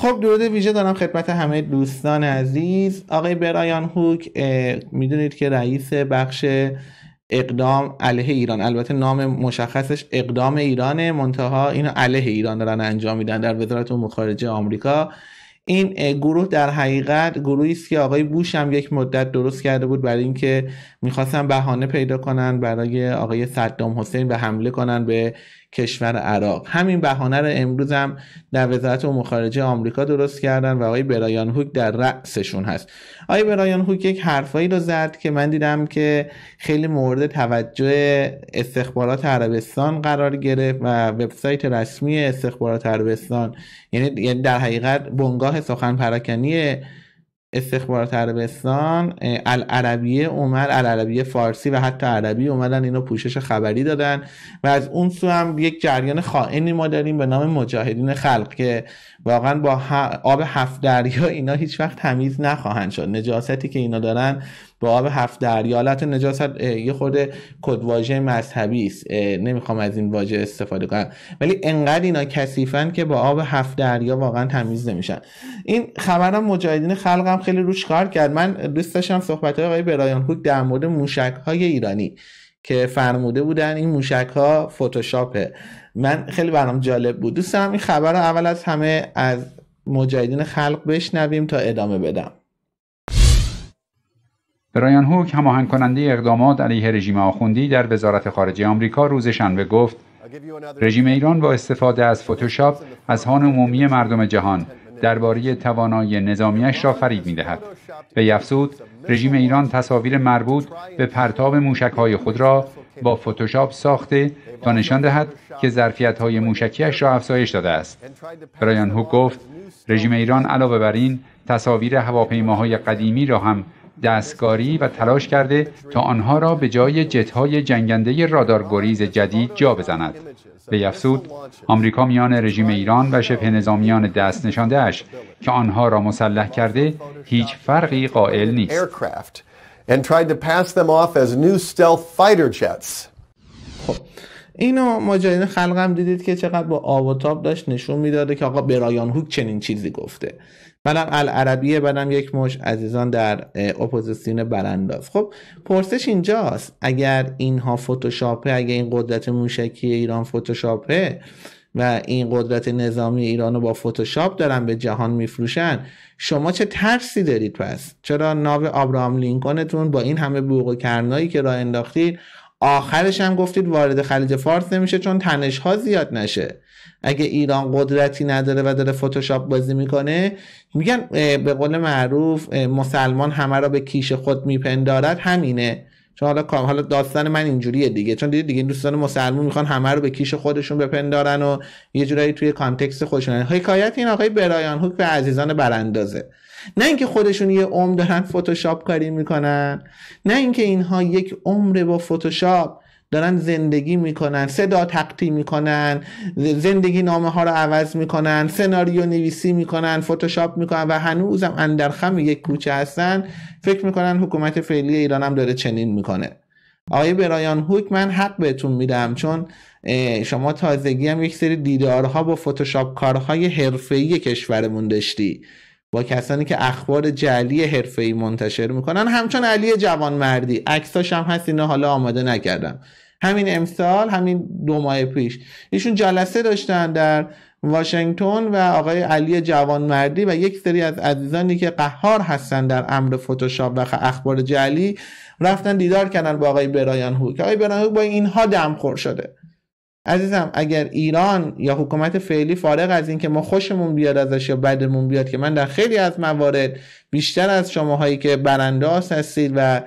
خب درود ویژه دارم خدمت همه دوستان عزیز آقای برایان هوک میدونید که رئیس بخش اقدام علیه ایران البته نام مشخصش اقدام ایرانه منتها این علیه ایران دارن انجام میدن در وزارت امور خارجه آمریکا این گروه در حقیقت گروهی است که آقای بوش هم یک مدت درست کرده بود برای اینکه میخواستن بهانه پیدا کنن برای آقای صدام حسین و حمله کنن به کشور عراق همین بهانه رو امروز هم در وزارت امور خارجه آمریکا درست کردن و آقای برایان هوک در رأسشون هست آقای برایان هوک یک حرفایی رو زد که من دیدم که خیلی مورد توجه استخبارات عربستان قرار گرفت و وبسایت رسمی استخبارات عربستان یعنی در حقیقت بنگاه سخن پراکنی استخبارات عربستان العربیه عمر العربیه فارسی و حتی عربی اومدن اینو پوشش خبری دادن و از اون سو هم یک جریان خائنی ما داریم به نام مجاهدین خلق که واقعا با آب هفت دریا اینا هیچ وقت تمیز نخواهند شد نجاستی که اینا دارن با آب هفت دریا حالت نجاست یه خورده کدواژه مذهبی است نمیخوام از این واژه استفاده کنم ولی انقدر اینا کثیفن که با آب هفت دریا واقعا تمیز نمیشن این خبرم مجاهدین خلقم خیلی روش کار کرد من دوست داشتم صحبت های آقای برایان هوک در مورد موشک های ایرانی که فرموده بودن این موشک ها فوتوشاپه من خیلی برام جالب بود دوست دارم این خبر رو اول از همه از مجاهدین خلق بشنویم تا ادامه بدم برایان هوک هماهنگ کننده اقدامات علیه رژیم آخوندی در وزارت خارجه آمریکا روز شنبه گفت رژیم ایران با استفاده از فتوشاپ از هان عمومی مردم جهان درباره توانایی نظامیش را فرید می دهد. به افزود رژیم ایران تصاویر مربوط به پرتاب های خود را با فتوشاپ ساخته تا نشان دهد که ظرفیت‌های موشکیش را افزایش داده است. برایان هوک گفت رژیم ایران علاوه بر این تصاویر هواپیماهای قدیمی را هم دستکاری و تلاش کرده تا آنها را به جای جتهای جنگنده رادارگریز جدید جا بزند. به افزود آمریکا میان رژیم ایران و شبه نظامیان دست اش که آنها را مسلح کرده هیچ فرقی قائل نیست اینو ماجرین خلقم دیدید که چقدر با آب و تاب داشت نشون میداده که آقا برایان هوک چنین چیزی گفته منم العربیه بعدم یک مش عزیزان در اپوزیسیون برانداز خب پرسش اینجاست اگر اینها فتوشاپه اگر این قدرت موشکی ایران فتوشاپه و این قدرت نظامی ایران رو با فتوشاپ دارن به جهان میفروشن شما چه ترسی دارید پس چرا ناو آبراهام لینکنتون با این همه بوق و کرنایی که راه انداختید آخرش هم گفتید وارد خلیج فارس نمیشه چون تنش ها زیاد نشه اگه ایران قدرتی نداره و داره فتوشاپ بازی میکنه میگن به قول معروف مسلمان همه را به کیش خود میپندارد همینه چون حالا حالا داستان من اینجوریه دیگه چون دیگه دیگه دوستان مسلمان میخوان همه رو به کیش خودشون بپندارن و یه جورایی توی کانتکست خودشون حکایت این آقای برایان هوک به عزیزان براندازه نه اینکه خودشون یه عمر دارن فتوشاپ کاری میکنن نه اینکه اینها یک عمر با فوتوشاپ دارن زندگی میکنن صدا تقطی میکنن زندگی نامه ها رو عوض میکنن سناریو نویسی میکنن فتوشاپ میکنن و هنوزم اندرخم یک کوچه هستن فکر میکنن حکومت فعلی ایران هم داره چنین میکنه آقای برایان هوک من حق بهتون میدم چون شما تازگی هم یک سری دیدارها با فتوشاپ کارهای حرفه‌ای کشورمون داشتی با کسانی که اخبار جعلی حرفه‌ای منتشر میکنن همچون علی جوانمردی عکساش هم هست اینا حالا آماده نکردم همین امسال همین دو ماه پیش ایشون جلسه داشتن در واشنگتن و آقای علی جوانمردی و یک سری از عزیزانی که قهار هستن در امر فتوشاپ و اخبار جعلی رفتن دیدار کردن با آقای برایان هوک آقای برایان هوک با اینها دمخور شده عزیزم اگر ایران یا حکومت فعلی فارغ از اینکه ما خوشمون بیاد ازش یا بدمون بیاد که من در خیلی از موارد بیشتر از شماهایی که برانداز هستید و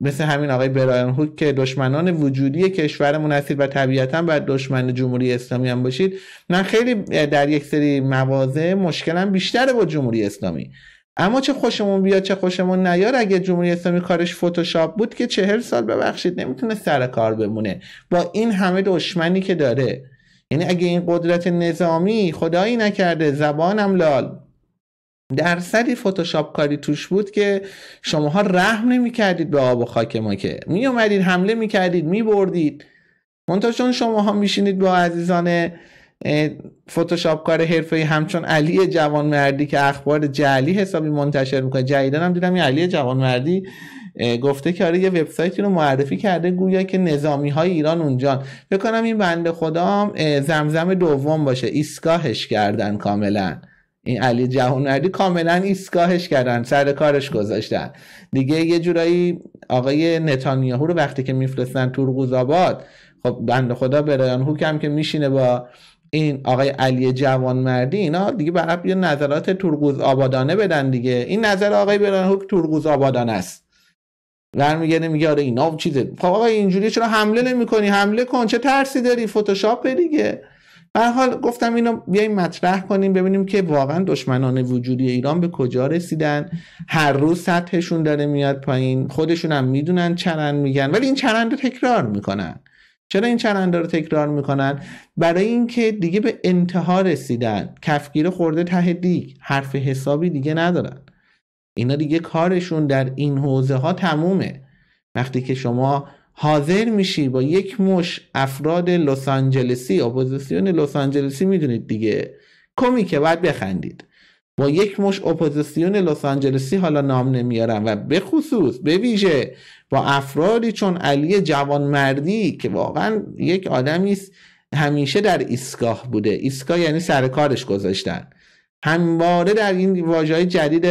مثل همین آقای برایان هوک که دشمنان وجودی کشورمون هستید و طبیعتا باید دشمن جمهوری اسلامی هم باشید من خیلی در یک سری مواضع مشکلم بیشتره با جمهوری اسلامی اما چه خوشمون بیاد چه خوشمون نیار اگه جمهوری اسلامی کارش فتوشاپ بود که چهل سال ببخشید نمیتونه سر کار بمونه با این همه دشمنی که داره یعنی اگه این قدرت نظامی خدایی نکرده زبانم لال در درصدی فتوشاپ کاری توش بود که شماها رحم نمی کردید به آب و خاک ما که می اومدید حمله می کردید می بردید منتها چون شماها میشینید با عزیزان فتوشاپ کار حرفه‌ای همچون علی جوانمردی که اخبار جعلی حسابی منتشر میکنه جدیدا هم دیدم یه علی جوانمردی گفته که آره یه وبسایتی رو معرفی کرده گویا که نظامی های ایران اونجا بکنم این بنده خدا زمزم دوم باشه ایستگاهش کردن کاملا این علی جهانوردی کاملا ایستگاهش کردن سر کارش گذاشتن دیگه یه جورایی آقای نتانیاهو رو وقتی که میفرستن تور خب بنده خدا برایان هوک هم که میشینه با این آقای علی جوانمردی اینا دیگه برای یه نظرات ترگوز آبادانه بدن دیگه این نظر آقای برانهوک تورقوز آبادانه است برمیگرده میگه آره اینا چیزه خب آقا اینجوری چرا حمله کنی حمله کن چه ترسی داری فتوشاپ دیگه به حال گفتم اینو بیایم مطرح کنیم ببینیم که واقعا دشمنان وجودی ایران به کجا رسیدن هر روز سطحشون داره میاد پایین خودشون هم میدونن چرند میگن ولی این چرند رو تکرار میکنن چرا این چرنده رو تکرار میکنن برای اینکه دیگه به انتها رسیدن کفگیره خورده ته دیگ حرف حسابی دیگه ندارن اینا دیگه کارشون در این حوزه ها تمومه وقتی که شما حاضر میشی با یک مش افراد لس آنجلسی اپوزیسیون لس آنجلسی میدونید دیگه کمی که باید بخندید با یک مش اپوزیسیون لس آنجلسی حالا نام نمیارم و به خصوص به ویژه با افرادی چون علی جوانمردی که واقعا یک آدمی است همیشه در ایستگاه بوده ایستگاه یعنی سر کارش گذاشتن همواره در این واژه جدید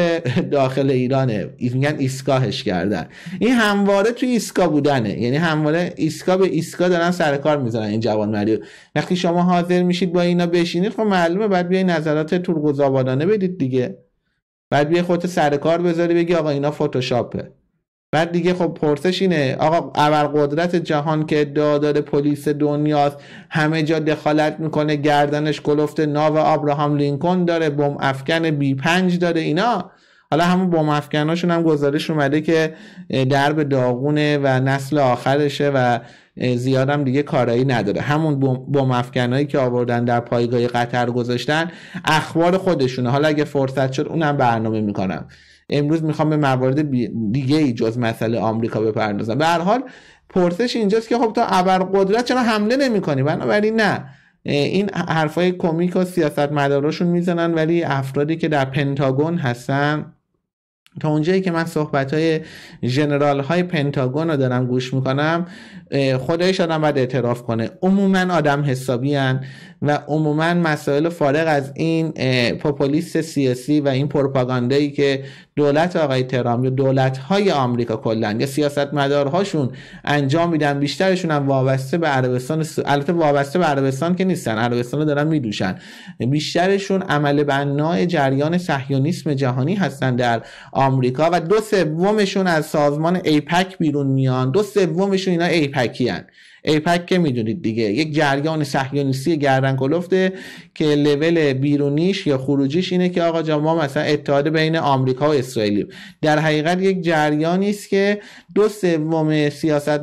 داخل ایرانه میگن ایستگاهش کردن این همواره توی ایسکا بودنه یعنی همواره ایسکا به ایسکا دارن سر کار میزنن این جوان مریو وقتی شما حاضر میشید با اینا بشینید خب معلومه بعد بیای نظرات تورگوزابادانه بدید دیگه بعد بیای خودت سر کار بذاری بگی آقا اینا فتوشاپه بعد دیگه خب پرسش اینه آقا قدرت جهان که ادعا داره پلیس دنیاست همه جا دخالت میکنه گردنش گلفت ناو آبراهام لینکن داره بم افکن بی پنج داره اینا حالا همون بم افکناشون هم گزارش اومده که درب داغونه و نسل آخرشه و زیادم دیگه کارایی نداره همون بم افکنایی که آوردن در پایگاه قطر گذاشتن اخبار خودشونه حالا اگه فرصت شد اونم برنامه میکنم امروز میخوام به موارد دیگه ای جز مسئله آمریکا بپردازم به هر حال پرسش اینجاست که خب تا ابرقدرت چرا حمله نمیکنی بنابراین نه این حرفای کمیک و سیاست مداراشون میزنن ولی افرادی که در پنتاگون هستن تا اونجایی که من صحبت های جنرال های پنتاگون رو دارم گوش میکنم خدایش آدم باید اعتراف کنه عموما آدم حسابی و عموما مسائل فارغ از این پوپولیست سیاسی و این پروپاگاندایی که دولت آقای ترامپ یا دولت های آمریکا کلا یا سیاست مدارهاشون انجام میدن بیشترشون هم وابسته به عربستان البته وابسته به عربستان که نیستن عربستان رو دارن میدوشن بیشترشون عمل بنای جریان صهیونیسم جهانی هستن در آمریکا و دو سومشون از سازمان ایپک بیرون میان دو سومشون اینا ایپکی ایپک که میدونید دیگه یک جریان صهیونیستی گردن کلفته که لول بیرونیش یا خروجیش اینه که آقا جان ما مثلا اتحاد بین آمریکا و اسرائیل در حقیقت یک جریانی است که دو سوم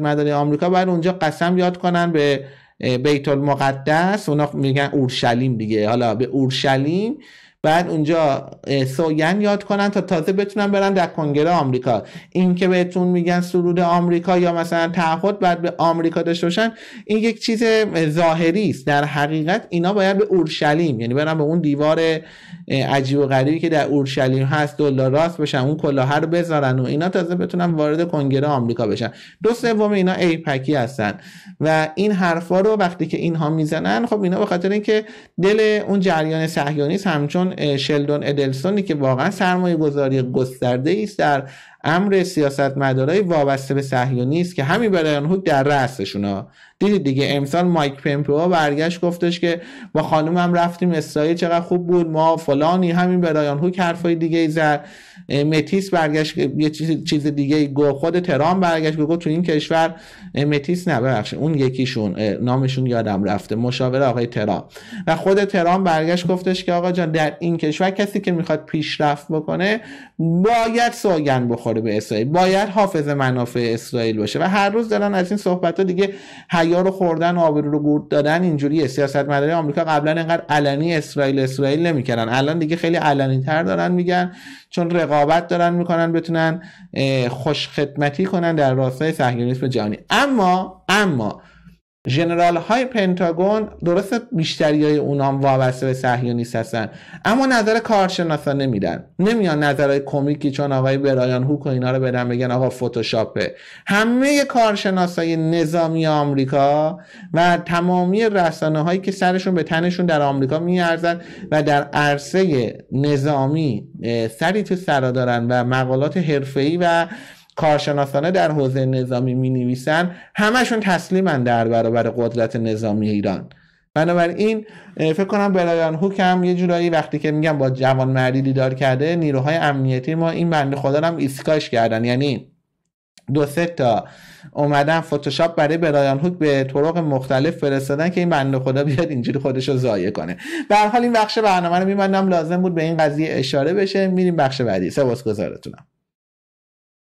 مدن آمریکا بر اونجا قسم یاد کنن به بیت المقدس اونا میگن اورشلیم دیگه حالا به اورشلیم بعد اونجا سوین یاد کنن تا تازه بتونن برن در کنگره آمریکا این که بهتون میگن سرود آمریکا یا مثلا تعهد بعد به آمریکا داشته باشن این یک چیز ظاهری است در حقیقت اینا باید به اورشلیم یعنی برن به اون دیوار عجیب و غریبی که در اورشلیم هست دلار راست بشن اون کلاه رو بذارن و اینا تازه بتونن وارد کنگره آمریکا بشن دو سوم اینا ایپکی هستن و این حرفا رو وقتی که اینها میزنن خب اینا به خاطر اینکه دل اون جریان صهیونیست همچون شلدون ادلسونی که واقعا سرمایه گذاری گسترده است در امر سیاست مدارای وابسته به صهیونی که همین برایان هوک در رأسشون دیدید دیگه امثال مایک پمپو برگشت گفتش که با خانومم رفتیم اسرائیل چقدر خوب بود ما فلانی همین برایان هوک حرفای دیگه ای زد متیس برگشت یه چیز, چیز دیگه گفت خود ترام برگشت گفت تو این کشور متیس نه ببخشید اون یکیشون نامشون یادم رفته مشاور آقای ترام و خود ترام برگشت گفتش که آقا جان در این کشور کسی که میخواد پیشرفت بکنه باید سوگن بخوره به اسرائیل باید حافظ منافع اسرائیل باشه و هر روز دارن از این صحبت ها دیگه حیا رو خوردن و آبرو رو گرد دادن اینجوری مداری آمریکا قبلا اینقدر علنی اسرائیل اسرائیل نمیکردن الان دیگه خیلی علنی تر دارن میگن چون رقابت دارن میکنن بتونن خوش خدمتی کنن در راستای صهیونیسم جهانی اما اما جنرال های پنتاگون درست بیشتری های اونا هم وابسته به صهیونیست هستن اما نظر کارشناسا نمیدن نمیان نظرهای کمیکی چون آقای برایان هوک و اینا رو بدن بگن آقا فتوشاپه همه کارشناسای نظامی آمریکا و تمامی رسانه هایی که سرشون به تنشون در آمریکا میارزن و در عرصه نظامی سری تو سرا دارن و مقالات حرفه‌ای و کارشناسانه در حوزه نظامی می نویسن همشون تسلیمن در برابر قدرت نظامی ایران بنابراین فکر کنم برایان هوک هم یه جورایی وقتی که میگم با جوان مردی دیدار کرده نیروهای امنیتی ما این بنده خدا هم ایسکاش کردن یعنی دو سه تا اومدن فتوشاپ برای برایان هوک به طرق مختلف فرستادن که این بنده خدا بیاد اینجوری خودش رو ضایع کنه به حال این بخش برنامه رو میبندم لازم بود به این قضیه اشاره بشه میریم بخش بعدی سپاسگزارتونم